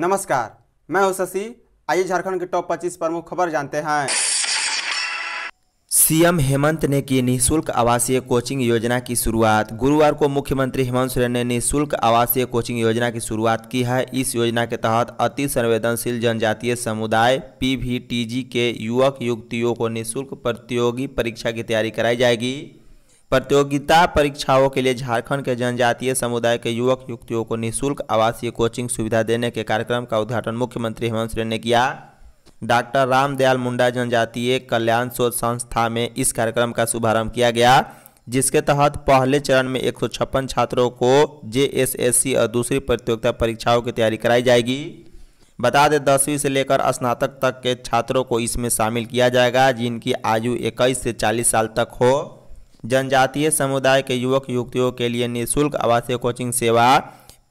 नमस्कार मैं हूं शशि आइए झारखंड के टॉप 25 प्रमुख खबर जानते हैं सीएम हेमंत ने की निःशुल्क आवासीय कोचिंग योजना की शुरुआत गुरुवार को मुख्यमंत्री हेमंत सोरेन ने निःशुल्क आवासीय कोचिंग योजना की शुरुआत की है इस योजना के तहत अति संवेदनशील जनजातीय समुदाय पीवीटीजी के युवक युवतियों को निःशुल्क प्रतियोगी परीक्षा की तैयारी कराई जाएगी प्रतियोगिता परीक्षाओं के लिए झारखंड के जनजातीय समुदाय के युवक युवतियों को निःशुल्क आवासीय कोचिंग सुविधा देने के कार्यक्रम का उद्घाटन मुख्यमंत्री हेमंत सोरेन ने किया डॉक्टर रामदयाल मुंडा जनजातीय कल्याण शोध संस्था में इस कार्यक्रम का शुभारंभ किया गया जिसके तहत पहले चरण में एक छात्रों को जे और दूसरी प्रतियोगिता परीक्षाओं की तैयारी कराई जाएगी बता दें दसवीं से लेकर स्नातक तक के छात्रों को इसमें शामिल किया जाएगा जिनकी आयु 21 से 40 साल तक हो जनजातीय समुदाय के युवक युवतियों के लिए निःशुल्क आवासीय कोचिंग सेवा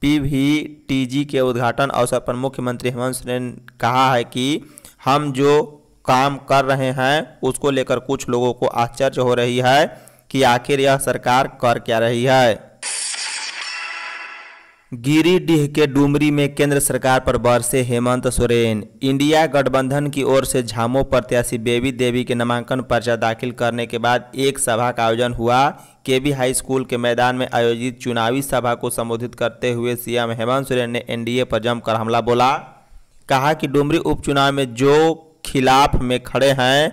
पीवीटीजी के उद्घाटन अवसर पर मुख्यमंत्री हेमंत सोरेन कहा है कि हम जो काम कर रहे हैं उसको लेकर कुछ लोगों को आश्चर्य हो रही है कि आखिर यह सरकार कर क्या रही है गिरिडीह के डुमरी में केंद्र सरकार पर बरसे हेमंत सोरेन इंडिया गठबंधन की ओर से झामो प्रत्याशी बेबी देवी के नामांकन पर्चा दाखिल करने के बाद एक सभा का आयोजन हुआ केबी हाई स्कूल के मैदान में आयोजित चुनावी सभा को संबोधित करते हुए सीएम हेमंत सोरेन ने एनडीए पर जमकर हमला बोला कहा कि डुमरी उपचुनाव में जो खिलाफ में खड़े हैं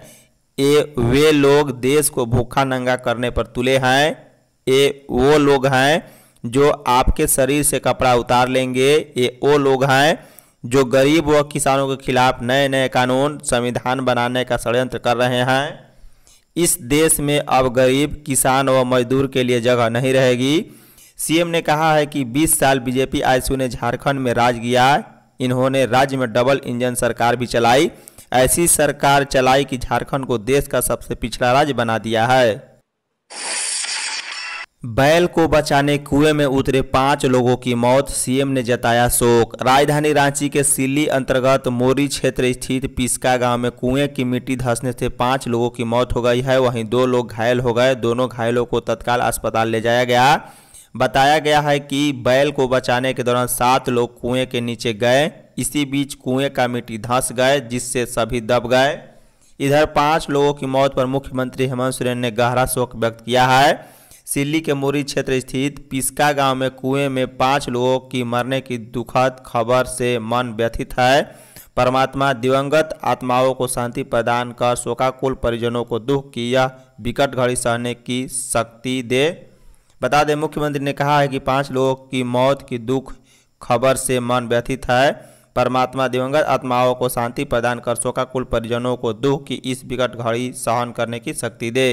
ये वे लोग देश को भूखा नंगा करने पर तुले हैं ये वो लोग हैं जो आपके शरीर से कपड़ा उतार लेंगे ये वो लोग हैं जो गरीब व किसानों के खिलाफ नए नए कानून संविधान बनाने का षडयंत्र कर रहे हैं इस देश में अब गरीब किसान व मजदूर के लिए जगह नहीं रहेगी सीएम ने कहा है कि 20 साल बीजेपी आईसू ने झारखंड में राज किया इन्होंने राज्य में डबल इंजन सरकार भी चलाई ऐसी सरकार चलाई कि झारखंड को देश का सबसे पिछड़ा राज्य बना दिया है बैल को बचाने कुएं में उतरे पांच लोगों की मौत सीएम ने जताया शोक राजधानी रांची के सिल्ली अंतर्गत मोरी क्षेत्र स्थित पिस्का गांव में कुएं की मिट्टी धंसने से पांच लोगों की मौत हो गई है वहीं दो लोग घायल हो गए दोनों घायलों को तत्काल अस्पताल ले जाया गया बताया गया है कि बैल को बचाने के दौरान सात लोग कुएं के नीचे गए इसी बीच कुएं का मिट्टी धंस गए जिससे सभी दब गए इधर पांच लोगों की मौत पर मुख्यमंत्री हेमंत सोरेन ने गहरा शोक व्यक्त किया है सिल्ली के मोरी क्षेत्र स्थित पिस्का गांव में कुएं में पांच लोगों की मरने की दुखद खबर से मन व्यथित है परमात्मा दिवंगत आत्माओं को शांति प्रदान कर शोकाकुल परिजनों को दुख की यह विकट घड़ी सहने की शक्ति दे बता दें मुख्यमंत्री ने कहा है कि पांच लोगों की मौत की दुख खबर से मन व्यथित है परमात्मा दिवंगत आत्माओं को शांति प्रदान कर शोकाकुल परिजनों को दुख की इस विकट घड़ी सहन करने की शक्ति दे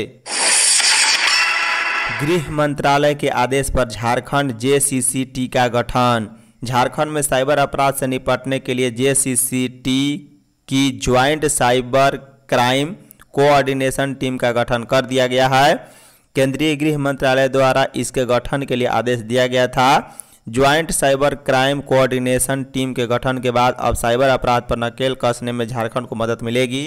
गृह मंत्रालय के आदेश पर झारखंड जे का गठन झारखंड में साइबर अपराध से निपटने के लिए जे की joint cyber crime coordination team का गठन कर दिया गया है केंद्रीय गृह मंत्रालय द्वारा इसके गठन के लिए आदेश दिया गया था joint cyber crime coordination team के गठन के बाद अब साइबर अपराध पर नकेल कसने में झारखंड को मदद मिलेगी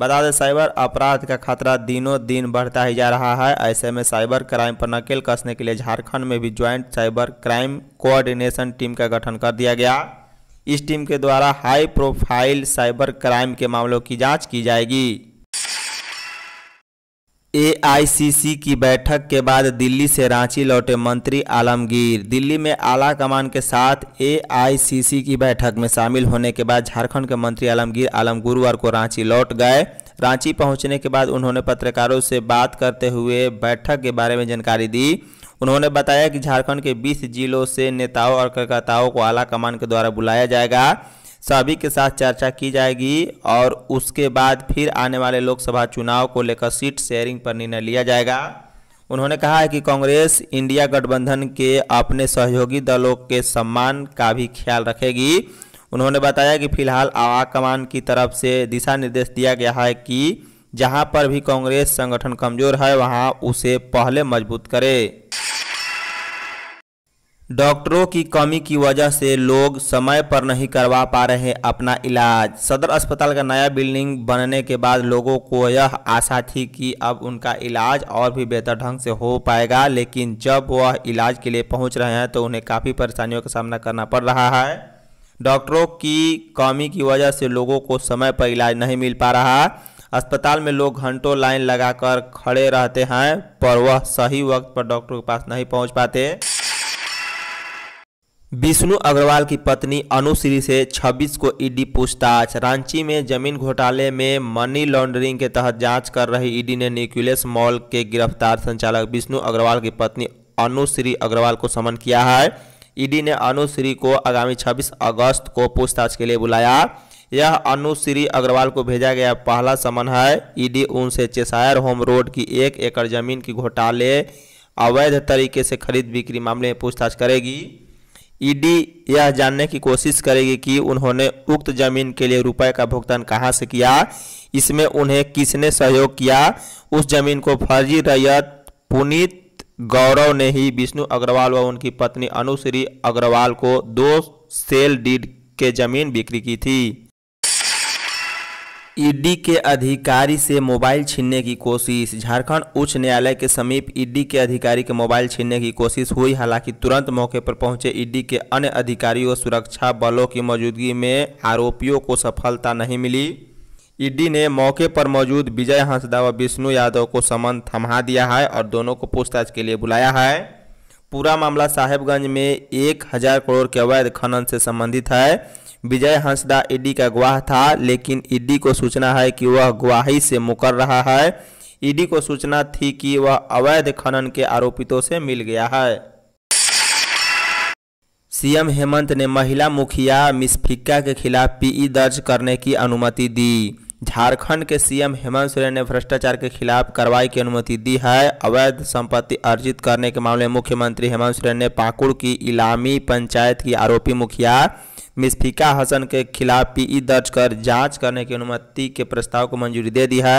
बता दें साइबर अपराध का खतरा दिनों दिन बढ़ता ही जा रहा है ऐसे में साइबर क्राइम पर नकेल कसने के लिए झारखंड में भी joint cyber crime coordination team का गठन कर दिया गया इस टीम के द्वारा हाई प्रोफाइल साइबर क्राइम के मामलों की जांच की जाएगी एआईसीसी की बैठक के बाद दिल्ली से रांची लौटे मंत्री आलमगीर दिल्ली में आला कमान के साथ एआईसीसी की बैठक में शामिल होने के बाद झारखंड के मंत्री आलमगीर आलम गुरुवार को रांची लौट गए रांची पहुंचने के बाद उन्होंने पत्रकारों से बात करते हुए बैठक के बारे में जानकारी दी उन्होंने बताया कि झारखंड के बीस जिलों से नेताओं और कार्यकर्ताओं को आला कमान के द्वारा बुलाया जाएगा सभी के साथ चर्चा की जाएगी और उसके बाद फिर आने वाले लोकसभा चुनाव को लेकर सीट शेयरिंग पर निर्णय लिया जाएगा उन्होंने कहा है कि कांग्रेस इंडिया गठबंधन के अपने सहयोगी दलों के सम्मान का भी ख्याल रखेगी उन्होंने बताया कि फिलहाल आवा कमान की तरफ से दिशा निर्देश दिया गया है कि जहां पर भी कांग्रेस संगठन कमजोर है वहां उसे पहले मजबूत करे डॉक्टरों की कमी की वजह से लोग समय पर नहीं करवा पा रहे अपना इलाज सदर अस्पताल का नया बिल्डिंग बनने के बाद लोगों को यह आशा थी कि अब उनका इलाज और भी बेहतर ढंग से हो पाएगा लेकिन जब वह इलाज के लिए पहुंच रहे हैं तो उन्हें काफ़ी परेशानियों का सामना करना पड़ रहा है डॉक्टरों की कमी की वजह से लोगों को समय पर इलाज नहीं मिल पा रहा अस्पताल में लोग घंटों लाइन लगाकर खड़े रहते हैं पर वह सही वक्त पर डॉक्टरों के पास नहीं पहुँच पाते विष्णु अग्रवाल की पत्नी अनुश्री से 26 को ईडी पूछताछ रांची में जमीन घोटाले में मनी लॉन्ड्रिंग के तहत जांच कर रही ईडी ने न्यूक्लियस मॉल के गिरफ्तार संचालक विष्णु अग्रवाल की पत्नी अनुश्री अग्रवाल को समन किया है ईडी ने अनुश्री को आगामी 26 अगस्त को पूछताछ के लिए बुलाया यह अनुश्री अग्रवाल को भेजा गया पहला समन है ईडी उनसे चेसायर होम रोड की एक एकड़ जमीन की घोटाले अवैध तरीके से खरीद बिक्री मामले में पूछताछ करेगी ईडी यह जानने की कोशिश करेगी कि उन्होंने उक्त जमीन के लिए रुपए का भुगतान कहां से किया इसमें उन्हें किसने सहयोग किया उस जमीन को फर्जी रैयत पुनीत गौरव ने ही विष्णु अग्रवाल व उनकी पत्नी अनुश्री अग्रवाल को दो सेल डीड के जमीन बिक्री की थी ईडी के अधिकारी से मोबाइल छीनने की कोशिश झारखंड उच्च न्यायालय के समीप ईडी के अधिकारी के मोबाइल छीनने की कोशिश हुई हालांकि तुरंत मौके पर पहुंचे ईडी के अन्य अधिकारी और सुरक्षा बलों की मौजूदगी में आरोपियों को सफलता नहीं मिली ईडी ने मौके पर मौजूद विजय हंसदा व विष्णु यादव को समन थमा दिया है और दोनों को पूछताछ के लिए बुलाया है पूरा मामला साहेबगंज में एक हज़ार करोड़ के अवैध खनन से संबंधित है विजय हंसदा ईडी का गवाह था लेकिन ईडी को सूचना है कि वह गवाही से मुकर रहा है ईडी को सूचना थी कि वह अवैध खनन के आरोपितों से मिल गया है सीएम हेमंत ने महिला मुखिया मिस फिक्का के खिलाफ पीई दर्ज करने की अनुमति दी झारखंड के सीएम हेमंत सोरेन ने भ्रष्टाचार के खिलाफ कार्रवाई की अनुमति दी है अवैध संपत्ति अर्जित करने के मामले में मुख्यमंत्री हेमंत सोरेन ने पाकुड़ की इलामी पंचायत की आरोपी मुखिया मिसफिका हसन के खिलाफ पीई दर्ज कर जांच करने की अनुमति के प्रस्ताव को मंजूरी दे दी है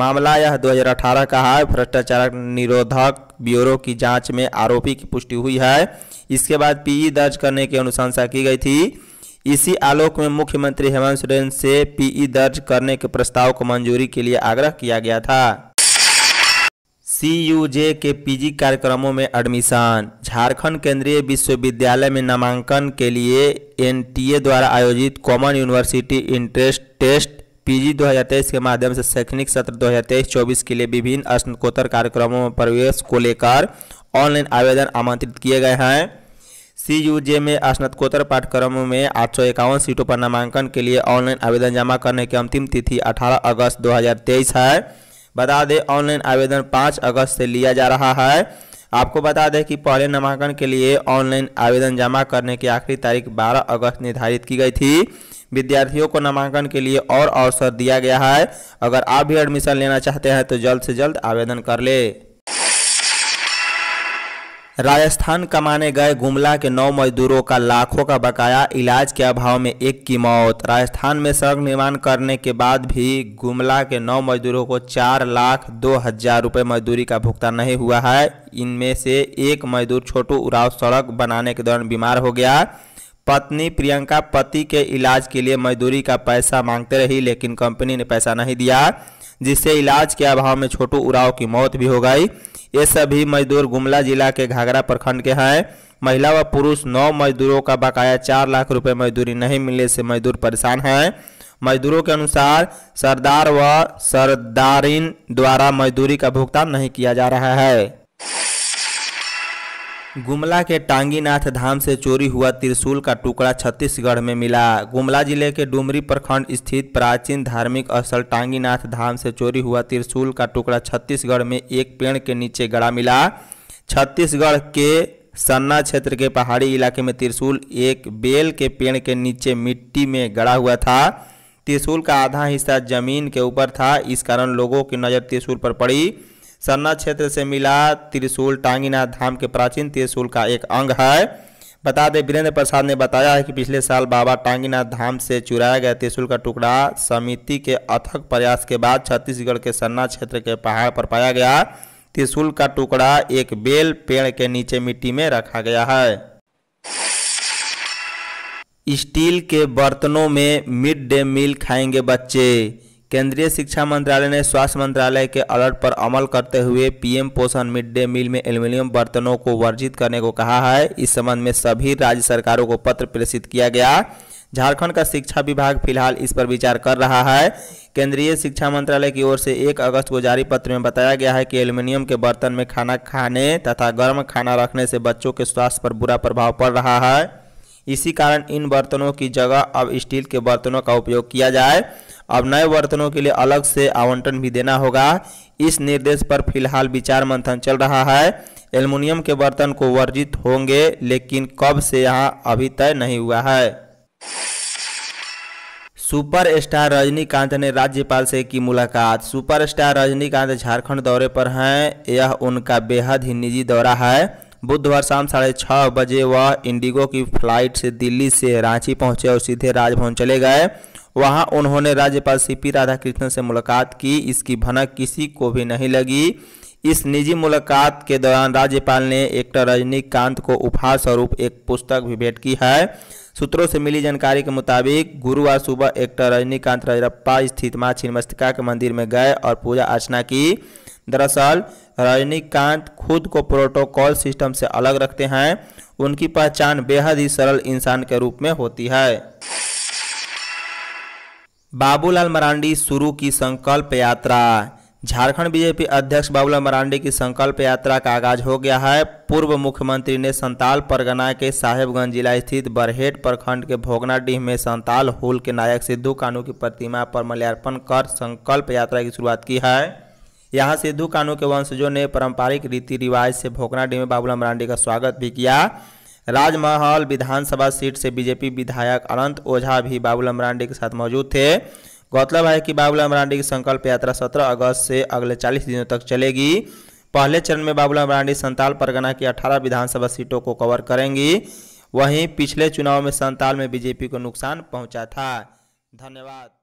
मामला यह 2018 का है भ्रष्टाचार निरोधक ब्यूरो की जांच में आरोपी की पुष्टि हुई है इसके बाद पीई दर्ज करने की अनुशंसा की गई थी इसी आलोक में मुख्यमंत्री हेमंत सोरेन से पीई दर्ज करने के प्रस्ताव को मंजूरी के लिए आग्रह किया गया था सी यू जे के पीजी कार्यक्रमों में एडमिशन झारखंड केंद्रीय विश्वविद्यालय में नामांकन के लिए एनटीए द्वारा आयोजित common university interest test PG 2023 के माध्यम से शैक्षणिक सत्र 2023-24 के लिए विभिन्न स्नातकोत्तर कार्यक्रमों में प्रवेश को लेकर ऑनलाइन आवेदन आमंत्रित किए गए हैं सी यू जे में स्नातकोत्तर पाठ्यक्रमों में आठ सीटों पर नामांकन के लिए ऑनलाइन आवेदन जमा करने की अंतिम तिथि 18 अगस्त 2023 है बता दें ऑनलाइन आवेदन पाँच अगस्त से लिया जा रहा है आपको बता दें कि पहले नामांकन के लिए ऑनलाइन आवेदन जमा करने की आखिरी तारीख 12 अगस्त निर्धारित की गई थी विद्यार्थियों को नामांकन के लिए और अवसर दिया गया है अगर आप भी एडमिशन लेना चाहते हैं तो जल्द से जल्द आवेदन कर ले राजस्थान कमाने गए गुमला के नौ मजदूरों का लाखों का बकाया इलाज के अभाव में एक की मौत राजस्थान में सड़क निर्माण करने के बाद भी गुमला के नौ मजदूरों को चार लाख दो हजार रुपये मजदूरी का भुगतान नहीं हुआ है इनमें से एक मजदूर छोटू उराव सड़क बनाने के दौरान बीमार हो गया पत्नी प्रियंका पति के इलाज के लिए मजदूरी का पैसा मांगते रही लेकिन कंपनी ने पैसा नहीं दिया जिससे इलाज के अभाव में छोटू उराव की मौत भी हो गई ये सभी मजदूर गुमला जिला के घाघरा प्रखंड के हैं महिला व पुरुष नौ मजदूरों का बकाया चार लाख रुपए मजदूरी नहीं मिलने से मजदूर परेशान हैं मजदूरों के अनुसार सरदार व सरदारिन द्वारा मजदूरी का भुगतान नहीं किया जा रहा है गुमला के टांगीनाथ धाम से चोरी हुआ त्रिशूल का टुकड़ा छत्तीसगढ़ में मिला गुमला जिले के डुमरी प्रखंड स्थित प्राचीन धार्मिक स्थल टांगीनाथ धाम से चोरी हुआ त्रिशूल का टुकड़ा छत्तीसगढ़ में एक पेड़ के नीचे गड़ा मिला छत्तीसगढ़ के सन्ना क्षेत्र के पहाड़ी इलाके में त्रिशूल एक बेल के पेड़ के नीचे मिट्टी में गड़ा हुआ था त्रिशूल का आधा हिस्सा जमीन के ऊपर था इस कारण लोगों की नज़र त्रिशूल पर पड़ी सन्ना क्षेत्र से मिला त्रिशूल टांगीनाथ धाम के प्राचीन त्रिशूल का एक अंग है बता दें वीरेंद्र प्रसाद ने बताया है कि पिछले साल बाबा टांगीनाथ धाम से चुराया गया त्रिशूल का टुकड़ा समिति के अथक प्रयास के बाद छत्तीसगढ़ के सन्ना क्षेत्र के पहाड़ पर पाया गया त्रिशूल का टुकड़ा एक बेल पेड़ के नीचे मिट्टी में रखा गया है स्टील के बर्तनों में मिड डे मील खाएंगे बच्चे केंद्रीय शिक्षा मंत्रालय ने स्वास्थ्य मंत्रालय के अलर्ट पर अमल करते हुए पीएम पोषण मिड डे मील में एल्युमिनियम बर्तनों को वर्जित करने को कहा है इस संबंध में सभी राज्य सरकारों को पत्र प्रेषित किया गया झारखंड का शिक्षा विभाग फिलहाल इस पर विचार कर रहा है केंद्रीय शिक्षा मंत्रालय की ओर से 1 अगस्त को जारी पत्र में बताया गया है कि एल्युमिनियम के बर्तन में खाना खाने तथा गर्म खाना रखने से बच्चों के स्वास्थ्य पर बुरा प्रभाव पड़ रहा है इसी कारण इन बर्तनों की जगह अब स्टील के बर्तनों का उपयोग किया जाए अब नए वर्तनों के लिए अलग से आवंटन भी देना होगा इस निर्देश पर फिलहाल विचार मंथन चल रहा है एल्युमिनियम के बर्तन को वर्जित होंगे लेकिन कब से यहाँ अभी तय नहीं हुआ है सुपरस्टार रजनीकांत ने राज्यपाल से की मुलाकात सुपरस्टार रजनीकांत झारखंड दौरे पर हैं यह उनका बेहद ही निजी दौरा है बुधवार शाम साढ़े छः बजे वह इंडिगो की फ्लाइट से दिल्ली से रांची पहुंचे और सीधे राजभवन चले गए वहां उन्होंने राज्यपाल सीपी राधाकृष्णन से मुलाकात की इसकी भनक किसी को भी नहीं लगी इस निजी मुलाकात के दौरान राज्यपाल ने एक्टर रजनीकांत को उपहार स्वरूप एक पुस्तक भी भेंट की है सूत्रों से मिली जानकारी के मुताबिक गुरुवार सुबह एक्टर रजनीकांत रजरप्पा स्थित माँ छिन्मस्तिका के मंदिर में गए और पूजा अर्चना की दरअसल रजनीकांत खुद को प्रोटोकॉल सिस्टम से अलग रखते हैं उनकी पहचान बेहद ही सरल इंसान के रूप में होती है बाबूलाल मरांडी शुरू की संकल्प यात्रा झारखंड बीजेपी अध्यक्ष बाबूलाल मरांडी की संकल्प यात्रा का आगाज हो गया है पूर्व मुख्यमंत्री ने संताल परगना के साहेबगंज जिला स्थित बरहेट प्रखंड के भोगनाडीह में संताल हुल के नायक सिद्धू कानू की प्रतिमा पर माल्यार्पण कर संकल्प यात्रा की शुरुआत की है यहाँ सिद्धू कानू के वंशजों ने पारंपरिक रीति रिवाज से भोगनाडीह में बाबूलाल मरांडी का स्वागत भी किया राजमहल विधानसभा सीट से बीजेपी विधायक अनंत ओझा भी बाबूलाल मरांडी के साथ मौजूद थे गौरतलब है कि बाबूलाल मरांडी की संकल्प यात्रा 17 अगस्त से अगले 40 दिनों तक चलेगी पहले चरण में बाबूलाल मरांडी संताल परगना की 18 विधानसभा सीटों को कवर करेंगी वहीं पिछले चुनाव में संताल में बीजेपी को नुकसान पहुंचा था धन्यवाद